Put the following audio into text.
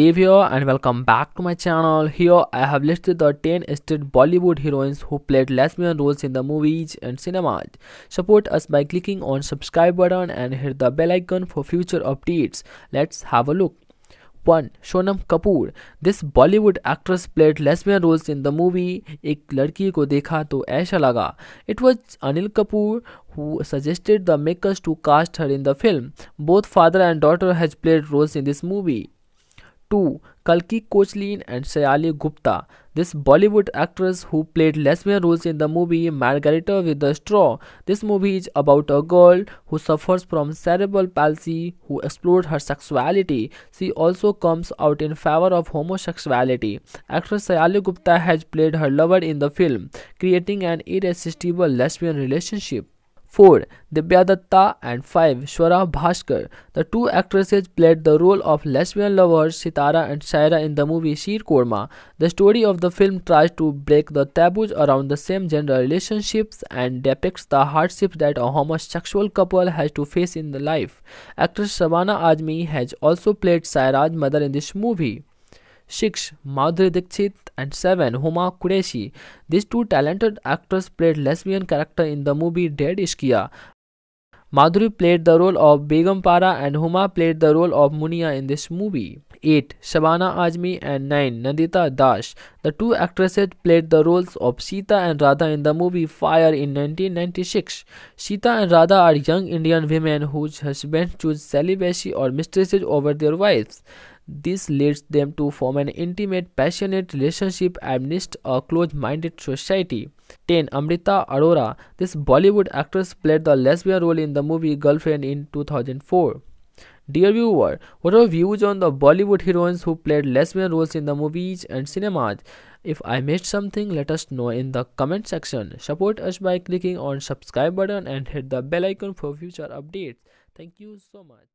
Dev here and welcome back to my channel. Here I have listed the 10 state Bollywood heroines who played lesbian roles in the movies and cinemas. Support us by clicking on subscribe button and hit the bell icon for future updates. Let's have a look. 1. Sonam Kapoor This Bollywood actress played lesbian roles in the movie Ek Larki Ko Dekha To ऐसा It was Anil Kapoor who suggested the makers to cast her in the film. Both father and daughter has played roles in this movie. Two, Kalki Kochlin and Shayali Gupta. This Bollywood actress who played lesbian roles in the movie Margarita with a Straw. This movie is about a girl who suffers from cerebral palsy who explores her sexuality. She also comes out in favor of homosexuality. Actress Sayali Gupta has played her lover in the film, creating an irresistible lesbian relationship. 4. Dibya Datta and 5. Shwara Bhaskar. The two actresses played the role of lesbian lovers Sitara and Shaira in the movie Sheer Korma. The story of the film tries to break the taboos around the same gender relationships and depicts the hardships that a homosexual couple has to face in the life. Actress Shabana Ajmi has also played Shaira's mother in this movie. 6. Madhuri Dixit and 7. Huma Qureshi. These two talented actors played lesbian character in the movie Dead Ishkia. Madhuri played the role of Begumpara and Huma played the role of Munia in this movie. 8 Shabana Azmi and 9 Nandita Dash. The two actresses played the roles of Sita and Radha in the movie Fire in 1996. Sita and Radha are young Indian women whose husbands choose celibacy or mistresses over their wives. This leads them to form an intimate, passionate relationship amidst a close minded society. 10. Amrita Arora. This Bollywood actress played the lesbian role in the movie Girlfriend in 2004. Dear viewer, what are your views on the Bollywood heroines who played lesbian roles in the movies and cinemas? If I missed something, let us know in the comment section. Support us by clicking on subscribe button and hit the bell icon for future updates. Thank you so much.